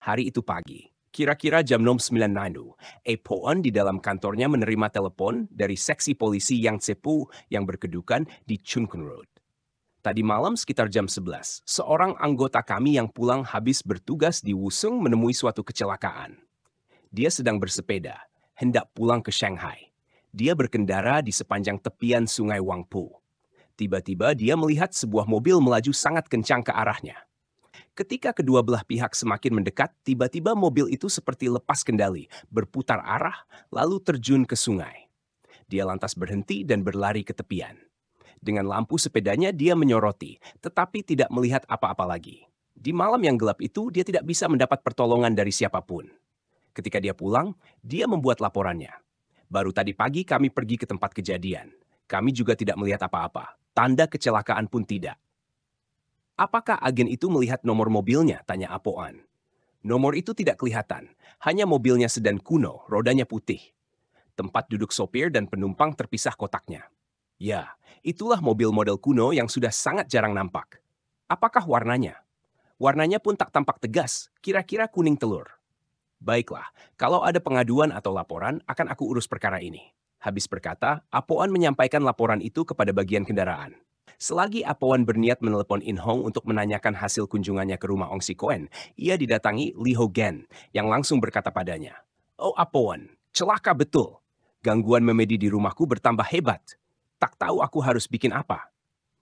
Hari itu pagi, kira-kira jam 09.00, nandu, Epoan di dalam kantornya menerima telepon dari seksi polisi Yang Sepu yang berkedukan di Chunkun Road. Tadi malam sekitar jam 11, seorang anggota kami yang pulang habis bertugas di Wusung menemui suatu kecelakaan. Dia sedang bersepeda, hendak pulang ke Shanghai. Dia berkendara di sepanjang tepian sungai Wangpu. Tiba-tiba dia melihat sebuah mobil melaju sangat kencang ke arahnya. Ketika kedua belah pihak semakin mendekat, tiba-tiba mobil itu seperti lepas kendali, berputar arah, lalu terjun ke sungai. Dia lantas berhenti dan berlari ke tepian. Dengan lampu sepedanya, dia menyoroti, tetapi tidak melihat apa-apa lagi. Di malam yang gelap itu, dia tidak bisa mendapat pertolongan dari siapapun. Ketika dia pulang, dia membuat laporannya. Baru tadi pagi kami pergi ke tempat kejadian. Kami juga tidak melihat apa-apa. Tanda kecelakaan pun tidak. Apakah agen itu melihat nomor mobilnya? Tanya Apoan. Nomor itu tidak kelihatan, hanya mobilnya sedan kuno, rodanya putih. Tempat duduk sopir dan penumpang terpisah kotaknya. Ya, itulah mobil model kuno yang sudah sangat jarang nampak. Apakah warnanya? Warnanya pun tak tampak tegas, kira-kira kuning telur. Baiklah, kalau ada pengaduan atau laporan, akan aku urus perkara ini. Habis berkata, Apoan menyampaikan laporan itu kepada bagian kendaraan. Selagi Apoan berniat menelepon In Hong untuk menanyakan hasil kunjungannya ke rumah Ong Si ia didatangi Li Ho Gen yang langsung berkata padanya, Oh Apoan, celaka betul. Gangguan memedi di rumahku bertambah hebat. Tak tahu aku harus bikin apa.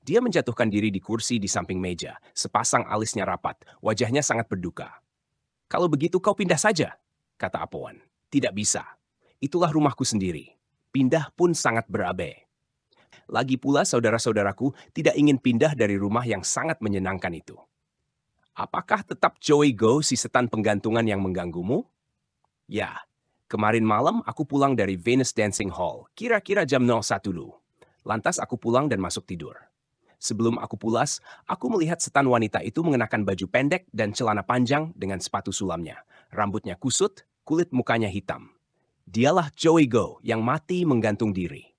Dia menjatuhkan diri di kursi di samping meja, sepasang alisnya rapat, wajahnya sangat berduka. Kalau begitu kau pindah saja, kata Apoan. Tidak bisa. Itulah rumahku sendiri. Pindah pun sangat berabe. Lagi pula saudara-saudaraku tidak ingin pindah dari rumah yang sangat menyenangkan itu. Apakah tetap Joey Go si setan penggantungan yang mengganggumu? Ya, kemarin malam aku pulang dari Venus Dancing Hall, kira-kira jam 01 lu. Lantas aku pulang dan masuk tidur. Sebelum aku pulas, aku melihat setan wanita itu mengenakan baju pendek dan celana panjang dengan sepatu sulamnya. Rambutnya kusut, kulit mukanya hitam. Dialah Joey Go yang mati menggantung diri.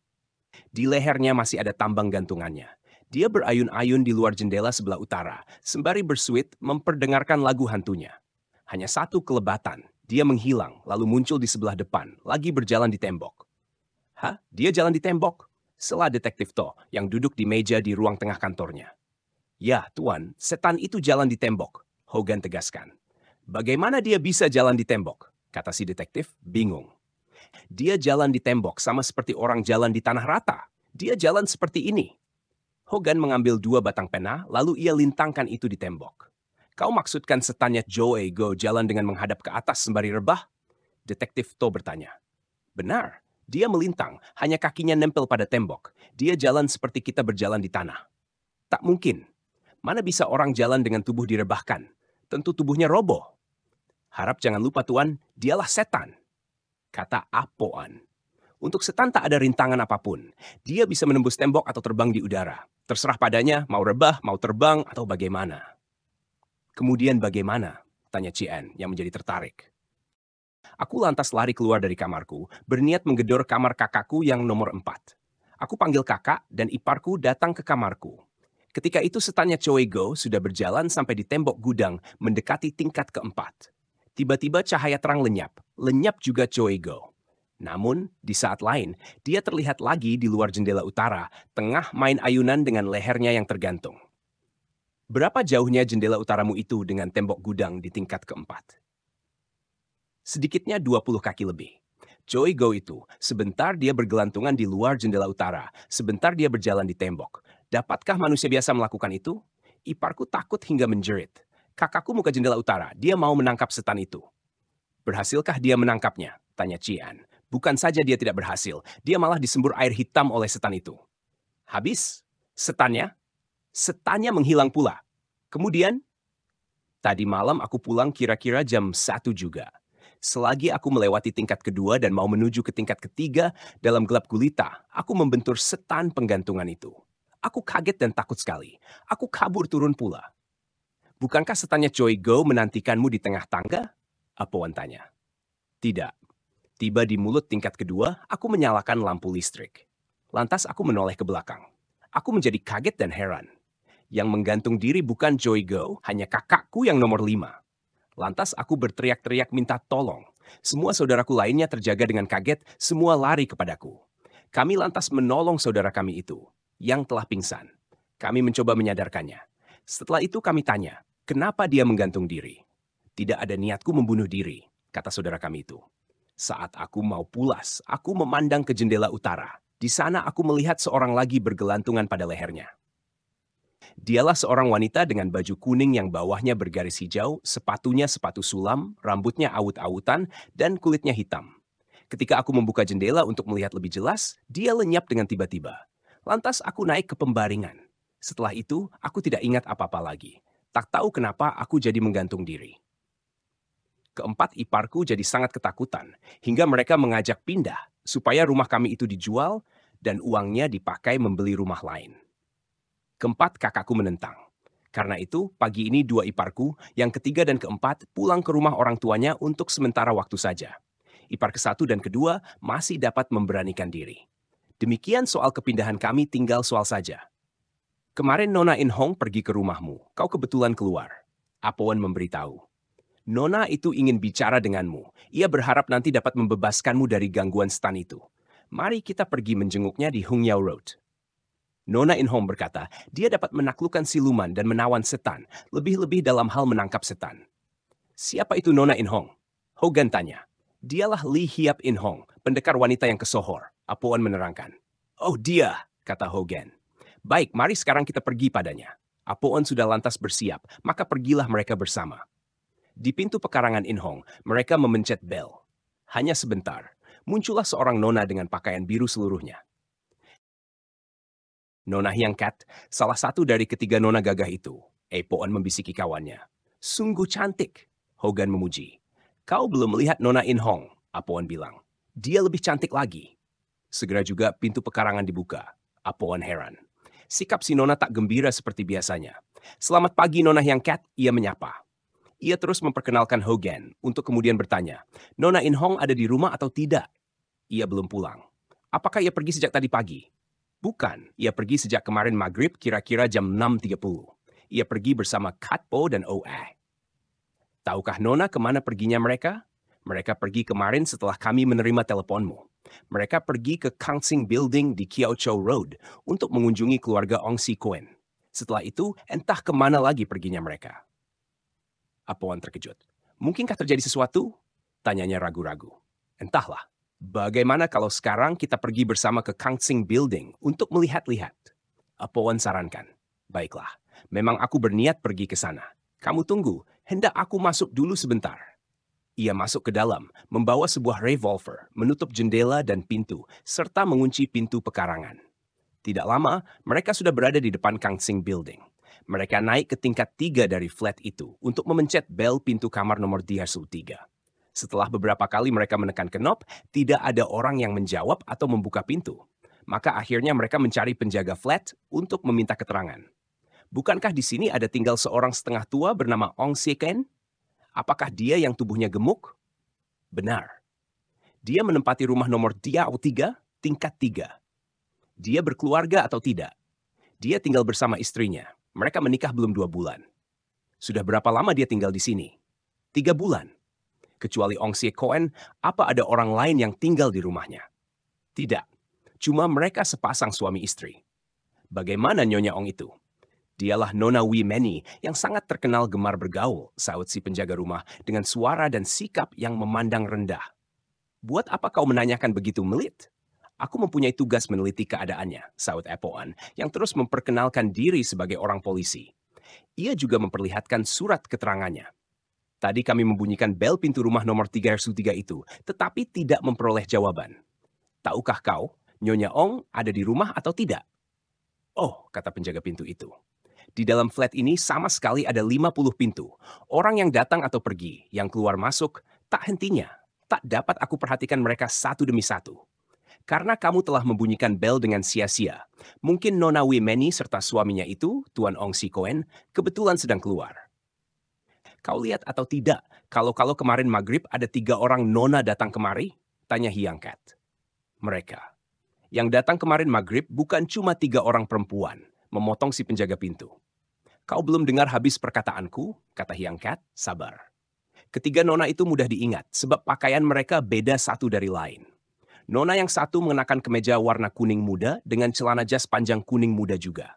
Di lehernya masih ada tambang gantungannya. Dia berayun-ayun di luar jendela sebelah utara, sembari bersuit memperdengarkan lagu hantunya. Hanya satu kelebatan, dia menghilang, lalu muncul di sebelah depan, lagi berjalan di tembok. Hah? Dia jalan di tembok? Selah detektif toh yang duduk di meja di ruang tengah kantornya. Ya, Tuan, setan itu jalan di tembok, Hogan tegaskan. Bagaimana dia bisa jalan di tembok? Kata si detektif, bingung. Dia jalan di tembok sama seperti orang jalan di tanah rata. Dia jalan seperti ini. Hogan mengambil dua batang pena, lalu ia lintangkan itu di tembok. Kau maksudkan setannya Joe Ego jalan dengan menghadap ke atas sembari rebah? Detektif To bertanya. Benar, dia melintang, hanya kakinya nempel pada tembok. Dia jalan seperti kita berjalan di tanah. Tak mungkin. Mana bisa orang jalan dengan tubuh direbahkan? Tentu tubuhnya roboh. Harap jangan lupa Tuan, dialah setan kata apoan. Untuk setan tak ada rintangan apapun. Dia bisa menembus tembok atau terbang di udara. Terserah padanya, mau rebah, mau terbang, atau bagaimana. Kemudian bagaimana? Tanya Cian yang menjadi tertarik. Aku lantas lari keluar dari kamarku, berniat menggedor kamar kakakku yang nomor empat. Aku panggil kakak dan iparku datang ke kamarku. Ketika itu setannya Go sudah berjalan sampai di tembok gudang mendekati tingkat keempat. Tiba-tiba cahaya terang lenyap lenyap juga Choego. Namun, di saat lain, dia terlihat lagi di luar jendela utara, tengah main ayunan dengan lehernya yang tergantung. Berapa jauhnya jendela utaramu itu dengan tembok gudang di tingkat keempat? Sedikitnya 20 kaki lebih. Go itu, sebentar dia bergelantungan di luar jendela utara, sebentar dia berjalan di tembok. Dapatkah manusia biasa melakukan itu? Iparku takut hingga menjerit. Kakakku muka jendela utara, dia mau menangkap setan itu. Berhasilkah dia menangkapnya? Tanya Cian. Bukan saja dia tidak berhasil, dia malah disembur air hitam oleh setan itu. Habis, setannya, setannya menghilang pula. Kemudian, tadi malam aku pulang kira-kira jam satu juga. Selagi aku melewati tingkat kedua dan mau menuju ke tingkat ketiga dalam gelap gulita, aku membentur setan penggantungan itu. Aku kaget dan takut sekali. Aku kabur turun pula. Bukankah setannya Joy Go menantikanmu di tengah tangga? Apoan tanya. Tidak. Tiba di mulut tingkat kedua, aku menyalakan lampu listrik. Lantas aku menoleh ke belakang. Aku menjadi kaget dan heran. Yang menggantung diri bukan Joy Go, hanya kakakku yang nomor lima. Lantas aku berteriak-teriak minta tolong. Semua saudaraku lainnya terjaga dengan kaget, semua lari kepadaku. Kami lantas menolong saudara kami itu, yang telah pingsan. Kami mencoba menyadarkannya. Setelah itu kami tanya, kenapa dia menggantung diri? Tidak ada niatku membunuh diri, kata saudara kami itu. Saat aku mau pulas, aku memandang ke jendela utara. Di sana aku melihat seorang lagi bergelantungan pada lehernya. Dialah seorang wanita dengan baju kuning yang bawahnya bergaris hijau, sepatunya sepatu sulam, rambutnya awut-awutan, dan kulitnya hitam. Ketika aku membuka jendela untuk melihat lebih jelas, dia lenyap dengan tiba-tiba. Lantas aku naik ke pembaringan. Setelah itu, aku tidak ingat apa-apa lagi. Tak tahu kenapa aku jadi menggantung diri. Keempat iparku jadi sangat ketakutan, hingga mereka mengajak pindah supaya rumah kami itu dijual dan uangnya dipakai membeli rumah lain. Keempat kakakku menentang. Karena itu, pagi ini dua iparku, yang ketiga dan keempat, pulang ke rumah orang tuanya untuk sementara waktu saja. Ipar ke satu dan kedua masih dapat memberanikan diri. Demikian soal kepindahan kami tinggal soal saja. Kemarin Nona In Hong pergi ke rumahmu, kau kebetulan keluar. Apoan memberitahu. Nona itu ingin bicara denganmu. Ia berharap nanti dapat membebaskanmu dari gangguan stan itu. Mari kita pergi menjenguknya di Hung Yau Road. Nona In Hong berkata, dia dapat menaklukkan siluman dan menawan setan, lebih-lebih dalam hal menangkap setan. Siapa itu Nona In Hong? Hogan tanya. Dialah Li Hiap Hong, pendekar wanita yang kesohor. Apuan menerangkan. Oh dia, kata Hogan. Baik, mari sekarang kita pergi padanya. Apuan sudah lantas bersiap, maka pergilah mereka bersama. Di pintu pekarangan Inhong, mereka memencet bel. Hanya sebentar, muncullah seorang nona dengan pakaian biru seluruhnya. Nona Hyang Kat, salah satu dari ketiga nona gagah itu, Epoan membisiki kawannya. Sungguh cantik, Hogan memuji. Kau belum melihat Nona Inhong, Apoan bilang. Dia lebih cantik lagi. Segera juga pintu pekarangan dibuka. Apoan heran. Sikap si Nona tak gembira seperti biasanya. Selamat pagi Nona Hyang Kat, ia menyapa. Ia terus memperkenalkan Hogan untuk kemudian bertanya, Nona In Hong ada di rumah atau tidak? Ia belum pulang. Apakah ia pergi sejak tadi pagi? Bukan, ia pergi sejak kemarin maghrib kira-kira jam 6.30. Ia pergi bersama Katpo dan OA. Tahukah Nona kemana perginya mereka? Mereka pergi kemarin setelah kami menerima teleponmu. Mereka pergi ke Kangsing Building di Chow Road untuk mengunjungi keluarga Ong Si Kuen. Setelah itu, entah kemana lagi perginya mereka. Apoan terkejut. Mungkinkah terjadi sesuatu? Tanyanya ragu-ragu. Entahlah. Bagaimana kalau sekarang kita pergi bersama ke Kang Kangsing Building untuk melihat-lihat? Apoan sarankan. Baiklah, memang aku berniat pergi ke sana. Kamu tunggu, hendak aku masuk dulu sebentar. Ia masuk ke dalam, membawa sebuah revolver, menutup jendela dan pintu, serta mengunci pintu pekarangan. Tidak lama, mereka sudah berada di depan Kang Kangsing Building. Mereka naik ke tingkat tiga dari flat itu untuk memencet bel pintu kamar nomor Diasu 3. Setelah beberapa kali mereka menekan kenop, tidak ada orang yang menjawab atau membuka pintu. Maka akhirnya mereka mencari penjaga flat untuk meminta keterangan. Bukankah di sini ada tinggal seorang setengah tua bernama Ong Sieken? Apakah dia yang tubuhnya gemuk? Benar. Dia menempati rumah nomor Diao 3, tingkat tiga. Dia berkeluarga atau tidak? Dia tinggal bersama istrinya. Mereka menikah belum dua bulan. Sudah berapa lama dia tinggal di sini? Tiga bulan. Kecuali Ong Sie Koen, apa ada orang lain yang tinggal di rumahnya? Tidak. Cuma mereka sepasang suami istri. Bagaimana Nyonya Ong itu? Dialah Nona Wee Many yang sangat terkenal gemar bergaul, saut si penjaga rumah, dengan suara dan sikap yang memandang rendah. Buat apa kau menanyakan begitu melit? Aku mempunyai tugas meneliti keadaannya, saud Epoan, yang terus memperkenalkan diri sebagai orang polisi. Ia juga memperlihatkan surat keterangannya. Tadi kami membunyikan bel pintu rumah nomor 303 itu, tetapi tidak memperoleh jawaban. Tahukah kau, Nyonya Ong ada di rumah atau tidak? Oh, kata penjaga pintu itu. Di dalam flat ini sama sekali ada 50 pintu. Orang yang datang atau pergi, yang keluar masuk, tak hentinya. Tak dapat aku perhatikan mereka satu demi satu. Karena kamu telah membunyikan bel dengan sia-sia, mungkin Nona Wimeni serta suaminya itu, Tuan Ong Si Koen, kebetulan sedang keluar. Kau lihat atau tidak, kalau-kalau kemarin maghrib ada tiga orang Nona datang kemari? Tanya Kat. Mereka. Yang datang kemarin maghrib bukan cuma tiga orang perempuan, memotong si penjaga pintu. Kau belum dengar habis perkataanku, kata Kat. sabar. Ketiga nona itu mudah diingat sebab pakaian mereka beda satu dari lain. Nona yang satu mengenakan kemeja warna kuning muda dengan celana jas panjang kuning muda juga.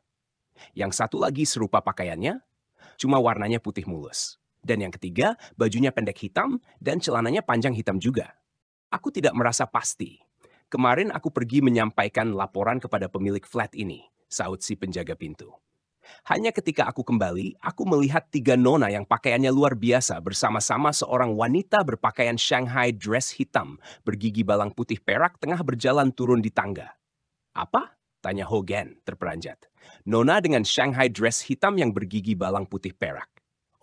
Yang satu lagi serupa pakaiannya, cuma warnanya putih mulus. Dan yang ketiga, bajunya pendek hitam dan celananya panjang hitam juga. Aku tidak merasa pasti. Kemarin aku pergi menyampaikan laporan kepada pemilik flat ini, saut si penjaga pintu. Hanya ketika aku kembali, aku melihat tiga nona yang pakaiannya luar biasa bersama-sama seorang wanita berpakaian Shanghai dress hitam, bergigi balang putih perak tengah berjalan turun di tangga. Apa? Tanya Hogan, terperanjat. Nona dengan Shanghai dress hitam yang bergigi balang putih perak.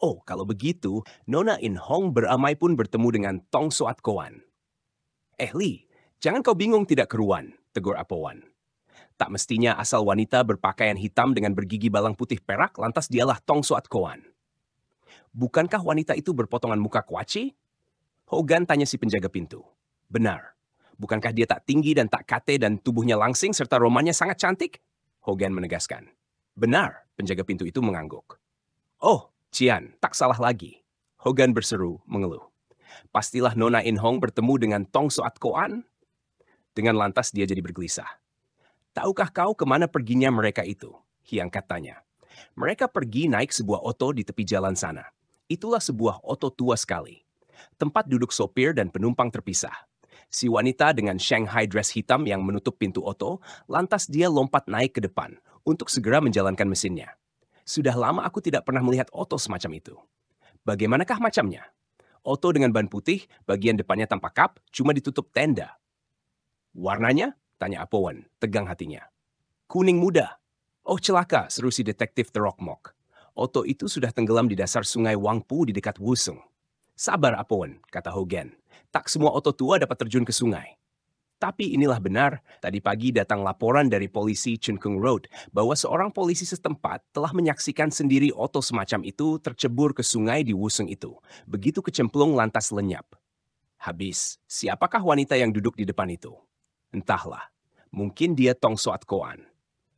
Oh, kalau begitu, Nona In Hong beramai pun bertemu dengan Tong Soat Kowan. Eh, Lee, jangan kau bingung tidak keruan, tegur Apowan. Tak mestinya asal wanita berpakaian hitam dengan bergigi balang putih perak lantas dialah Tong Suat Koan. Bukankah wanita itu berpotongan muka kuaci? Hogan tanya si penjaga pintu. Benar. Bukankah dia tak tinggi dan tak kate dan tubuhnya langsing serta romannya sangat cantik? Hogan menegaskan. Benar, penjaga pintu itu mengangguk. Oh, Cian, tak salah lagi. Hogan berseru, mengeluh. Pastilah Nona In Hong bertemu dengan Tong Soat Koan. Dengan lantas dia jadi bergelisah. Tahukah kau kemana perginya mereka itu? Hiang katanya. Mereka pergi naik sebuah oto di tepi jalan sana. Itulah sebuah oto tua sekali. Tempat duduk sopir dan penumpang terpisah. Si wanita dengan Shanghai dress hitam yang menutup pintu oto, lantas dia lompat naik ke depan untuk segera menjalankan mesinnya. Sudah lama aku tidak pernah melihat oto semacam itu. Bagaimanakah macamnya? Oto dengan ban putih, bagian depannya tampak kap, cuma ditutup tenda. Warnanya Tanya Apowen, tegang hatinya. Kuning muda. Oh celaka, seru si detektif Terokmok. Oto itu sudah tenggelam di dasar sungai Wangpu di dekat Wusung. Sabar Apowen, kata Hogan. Tak semua oto tua dapat terjun ke sungai. Tapi inilah benar, tadi pagi datang laporan dari polisi Chun Kung Road bahwa seorang polisi setempat telah menyaksikan sendiri oto semacam itu tercebur ke sungai di Wusung itu. Begitu kecemplung lantas lenyap. Habis, siapakah wanita yang duduk di depan itu? Entahlah, mungkin dia Tong Soat Koan.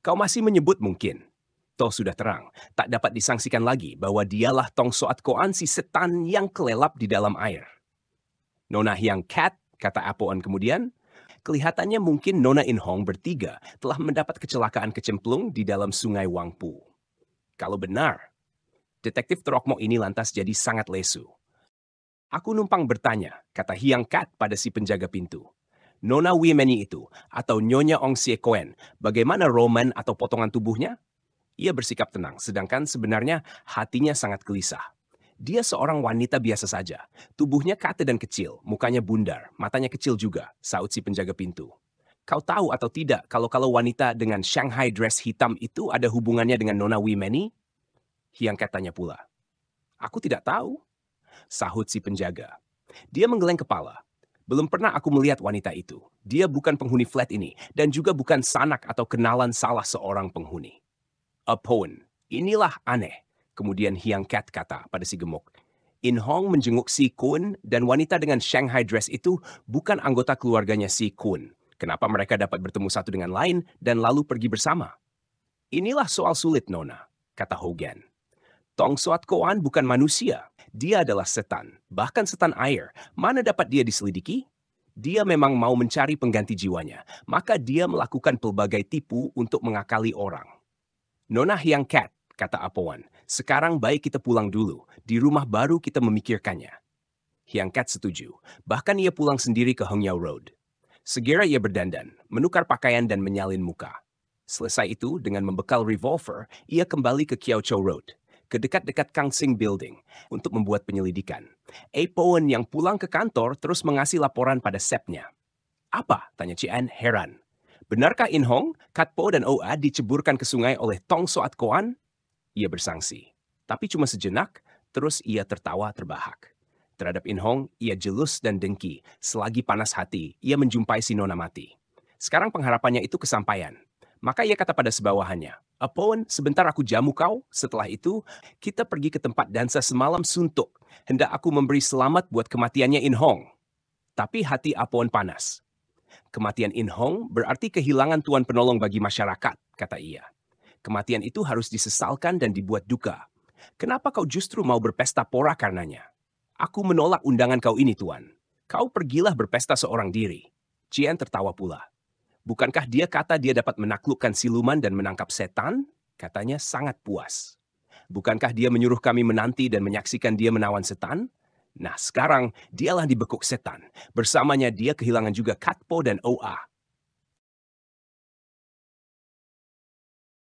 Kau masih menyebut mungkin. Toh sudah terang, tak dapat disangsikan lagi bahwa dialah Tong Soat Koan si setan yang kelelap di dalam air. Nona Hyang Cat, kata Apoan kemudian, kelihatannya mungkin Nona In Hong bertiga telah mendapat kecelakaan kecemplung di dalam sungai Wangpu. Kalau benar, detektif Terokmo ini lantas jadi sangat lesu. Aku numpang bertanya, kata Hyang Kat pada si penjaga pintu. Nona Wimeni itu atau Nyonya Ong Sie Koen, bagaimana Roman atau potongan tubuhnya? Ia bersikap tenang, sedangkan sebenarnya hatinya sangat gelisah. Dia seorang wanita biasa saja. Tubuhnya kate dan kecil, mukanya bundar, matanya kecil juga, saut si penjaga pintu. Kau tahu atau tidak kalau-kalau wanita dengan Shanghai dress hitam itu ada hubungannya dengan Nona Wimeni? Hiang katanya pula. Aku tidak tahu. Sahut si penjaga. Dia menggeleng kepala. Belum pernah aku melihat wanita itu. Dia bukan penghuni flat ini, dan juga bukan sanak atau kenalan salah seorang penghuni. A Poen, inilah aneh. Kemudian Hyang Cat kata pada si gemuk. In Hong menjenguk si Kun, dan wanita dengan Shanghai dress itu bukan anggota keluarganya si Kun. Kenapa mereka dapat bertemu satu dengan lain dan lalu pergi bersama? Inilah soal sulit, Nona, kata Hogan. Tong Suat Koan bukan manusia. Dia adalah setan, bahkan setan air. Mana dapat dia diselidiki? Dia memang mau mencari pengganti jiwanya, maka dia melakukan pelbagai tipu untuk mengakali orang. Nona Hyang Cat, kata Apoan, sekarang baik kita pulang dulu, di rumah baru kita memikirkannya. Hyang Cat setuju, bahkan ia pulang sendiri ke Hongyao Road. Segera ia berdandan, menukar pakaian dan menyalin muka. Selesai itu, dengan membekal revolver, ia kembali ke Kiao Chou Road ke dekat-dekat Sing Building untuk membuat penyelidikan. A. Poen yang pulang ke kantor terus mengasih laporan pada Sepnya. Apa? Tanya Cian heran. Benarkah In Hong, Kat Po dan Oa diceburkan ke sungai oleh Tong Soat Koan? Ia bersangsi. Tapi cuma sejenak, terus ia tertawa terbahak. Terhadap In Hong, ia jelus dan dengki. Selagi panas hati, ia menjumpai si Nona mati. Sekarang pengharapannya itu kesampaian. Maka ia kata pada sebawahannya, Apon, sebentar aku jamu kau. Setelah itu, kita pergi ke tempat dansa semalam suntuk. Hendak aku memberi selamat buat kematiannya In Hong. Tapi hati Apon panas. Kematian In Hong berarti kehilangan tuan penolong bagi masyarakat, kata ia. Kematian itu harus disesalkan dan dibuat duka. Kenapa kau justru mau berpesta pora karenanya? Aku menolak undangan kau ini, tuan. Kau pergilah berpesta seorang diri. Cian tertawa pula. Bukankah dia kata dia dapat menaklukkan siluman dan menangkap setan? Katanya sangat puas. Bukankah dia menyuruh kami menanti dan menyaksikan dia menawan setan? Nah, sekarang dialah dibekuk setan. Bersamanya dia kehilangan juga Katpo dan Oa.